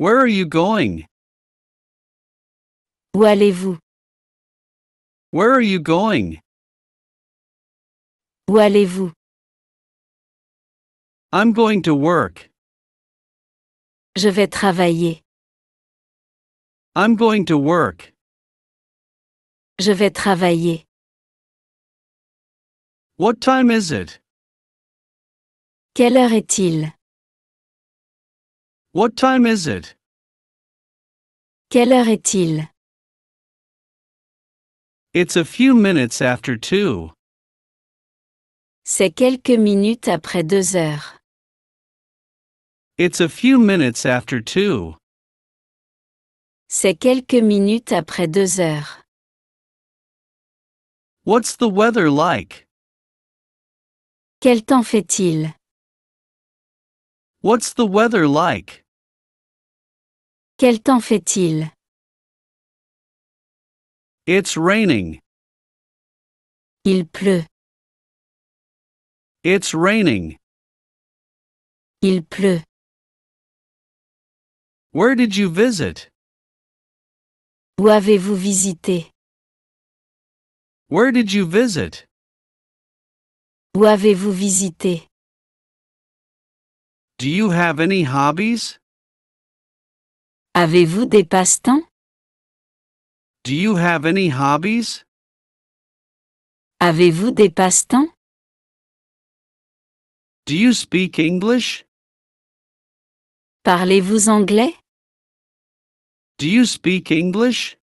Where are you going? Où allez-vous? Where are you going? Où allez-vous? I'm going to work. Je vais travailler. I'm going to work. Je vais travailler. What time is it? Quelle heure est-il? What time is it? Quelle heure est-il? It's a few minutes after two. C'est quelques minutes après deux heures. It's a few minutes after two. C'est quelques minutes après deux heures. What's the weather like? Quel temps fait-il? What's the weather like? Quel temps fait-il? It's raining. Il pleut. It's raining. Il pleut. Where did you visit? Où avez-vous visité? Where did you visit? Où avez-vous visité? Do you have any hobbies? Avez-vous des passe-temps? Do you have any hobbies? Avez-vous des passe-temps? Do you speak English? Parlez-vous anglais? Do you speak English?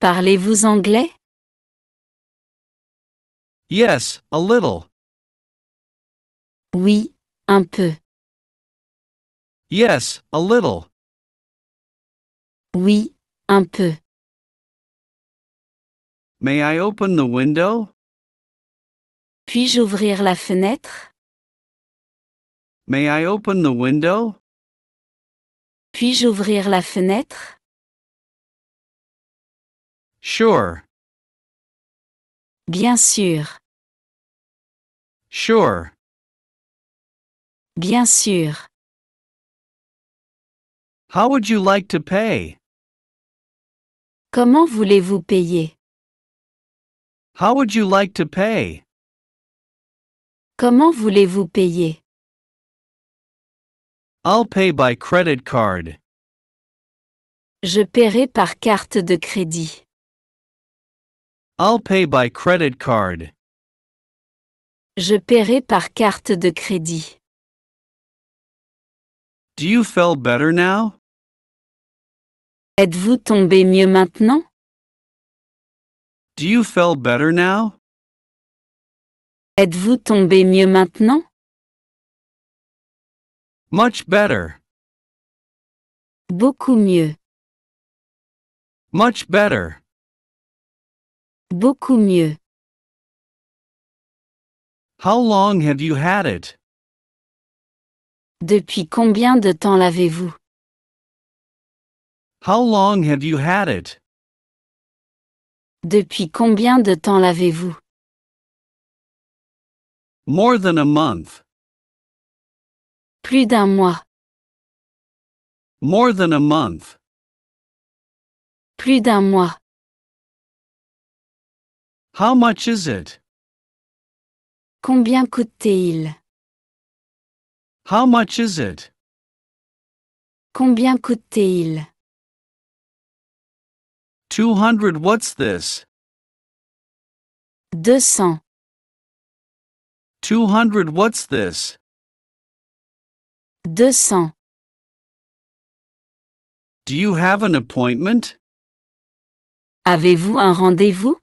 Parlez-vous anglais? Yes, a little. Oui, un peu. Yes, a little. Oui, un peu. May I open the window? Puis-je ouvrir la fenêtre? May I open the window? Puis-je ouvrir la fenêtre? Sure. Bien sûr. Sure. Bien sûr. How would you like to pay? Comment voulez-vous payer? How would you like to pay? Comment voulez-vous payer? I'll pay by credit card. Je paierai par carte de crédit. I'll pay by credit card. Je paierai par carte de crédit. Do you feel better now? Êtes-vous tombé mieux maintenant? Do you feel better now? Êtes-vous tombé mieux maintenant? Much better. Beaucoup mieux. Much better. Beaucoup mieux. How long have you had it? Depuis combien de temps l'avez-vous? How long have you had it? Depuis combien de temps l'avez-vous? More than a month. Plus d'un mois. More than a month. Plus d'un mois. How much is it? Combien coûte-t-il? How much is it? Combien coûte-t-il? 200 What's this? Deux 200 200 What's this? Deux cents. Do you have an appointment? Avez-vous un rendez-vous?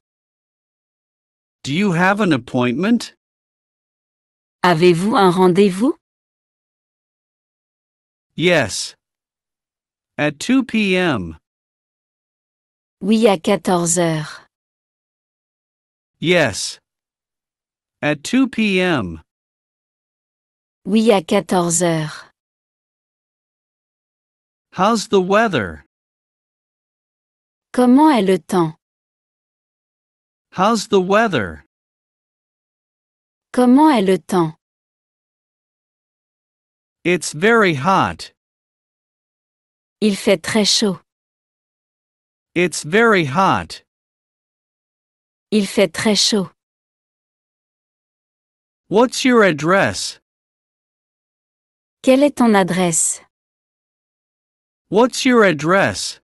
Do you have an appointment? Avez-vous un rendez-vous? Yes. At 2 p.m. Oui à 14 heures. Yes. At 2 p.m. Oui à 14 heures. How's the weather? Comment est le temps? How's the weather? Comment est le temps? It's very hot. Il fait très chaud. It's very hot. Il fait très chaud. What's your address? Quelle est ton adresse? What's your address?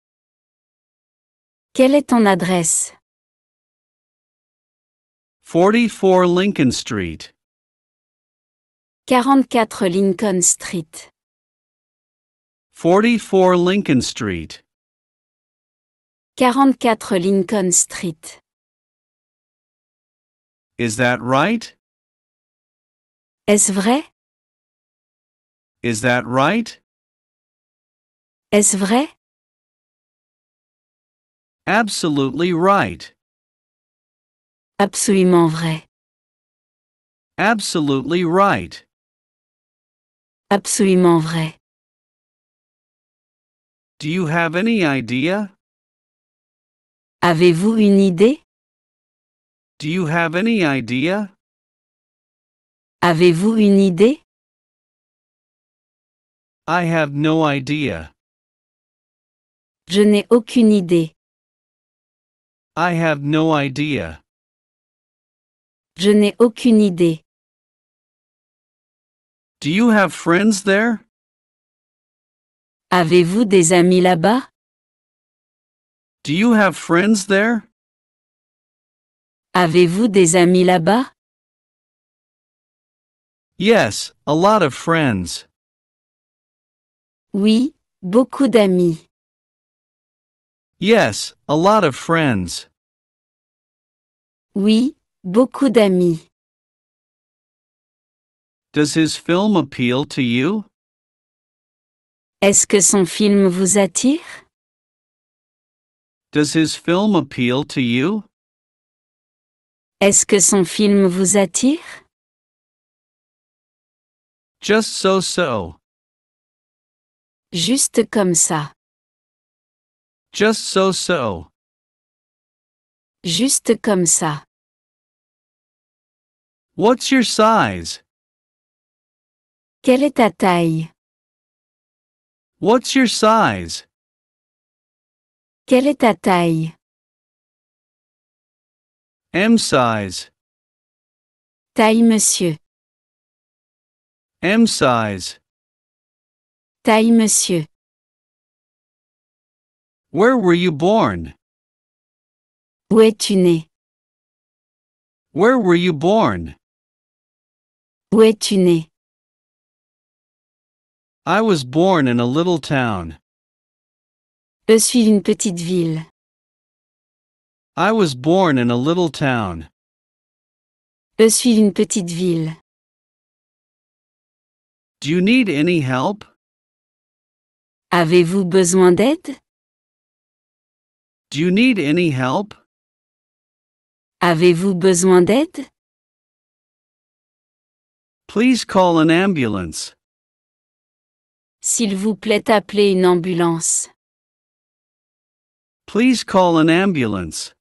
Quelle est ton adresse? 44 Lincoln Street. 44 Lincoln Street. 44 Lincoln Street. 44 Lincoln Street. Is that right? Est-ce vrai? Is that right? Est-ce vrai? Absolutely right. Absolument vrai. Absolutely right. Absolument vrai. Do you have any idea? Avez-vous une idée? Do you have any idea? Avez-vous une idée? I have no idea. Je n'ai aucune idée. I have no idea. Je n'ai aucune idée. Do you have friends there? Avez-vous des amis là-bas? Do you have friends there? Avez-vous des amis là-bas? Yes, a lot of friends. Oui, beaucoup d'amis. Yes, a lot of friends. Oui, beaucoup d'amis. Does his film appeal to you? Est-ce que son film vous attire? Does his film appeal to you? Est-ce que son film vous attire? Just so so. Juste comme ça. Just so so. Juste comme ça. What's your size? Quelle est ta taille? What's your size? Quelle est ta taille? M size. Taille monsieur. M size. Taille monsieur. Where were you born? Où es-tu né? Where were you born? Où es-tu né? I was born in a little town. Je suis une petite ville. I was born in a little town. Je suis une petite ville. Do you need any help? Avez-vous besoin d'aide? Do you need any help? Avez-vous besoin d'aide? Please call an ambulance. S'il vous plaît, appelez une ambulance. Please call an ambulance.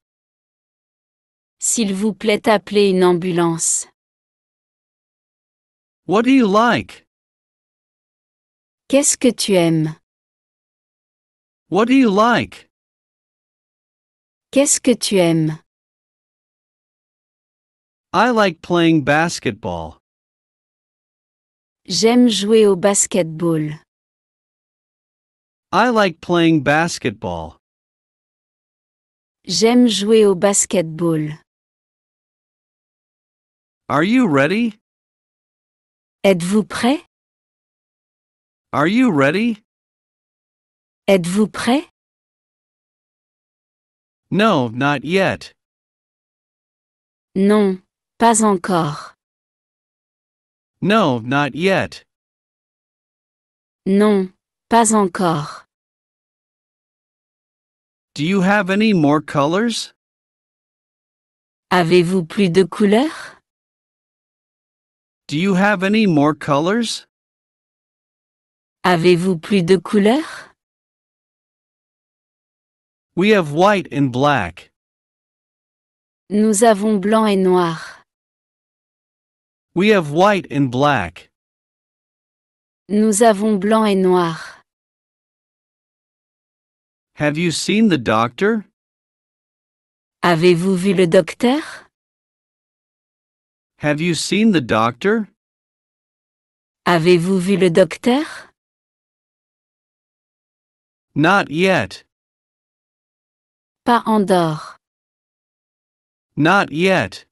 S'il vous plaît, appelez une ambulance. What do you like? Qu'est-ce que tu aimes? What do you like? Qu'est-ce que tu aimes? I like playing basketball. J'aime jouer au basketball. I like playing basketball. J'aime jouer au basketball. Are you ready? Êtes-vous prêt? Are you ready? Êtes-vous prêt? No, not yet. Non, pas encore. No, not yet. Non, pas encore. Do you have any more colors? Avez-vous plus de couleurs? Do you have any more colors? Avez-vous plus de couleurs? We have white and black. Nous avons blanc et noir. We have white and black. Nous avons blanc et noir. Have you seen the doctor? Avez-vous vu le docteur? Have you seen the doctor? Avez-vous vu le docteur? Not yet. Pas endort. Not yet.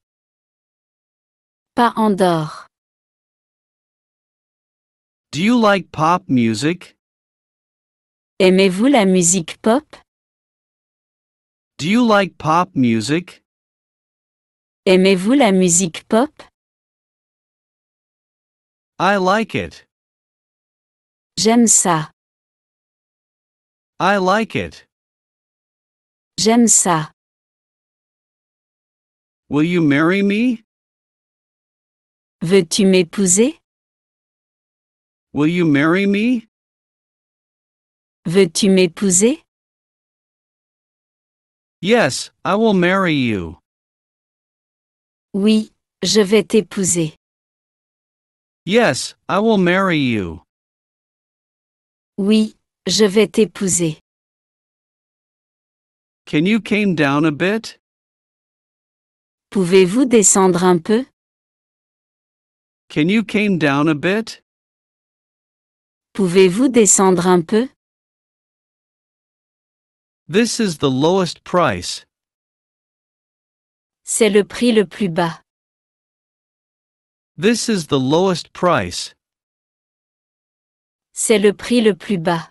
Pas endort. Do you like pop music? Aimez-vous la musique pop? Do you like pop music? Aimez-vous la musique pop? I like it. J'aime ça. I like it. J'aime ça. Will you marry me? Veux-tu m'épouser? Will you marry me? Veux-tu m'épouser? Yes, I will marry you. Oui, je vais t'épouser. Yes, I will marry you. Oui, je vais t'épouser. Can you came down a bit? Pouvez-vous descendre un peu? Can you came down a bit? Pouvez-vous descendre un peu? This is the lowest price. C'est le prix le plus bas. This is the lowest price. C'est le prix le plus bas.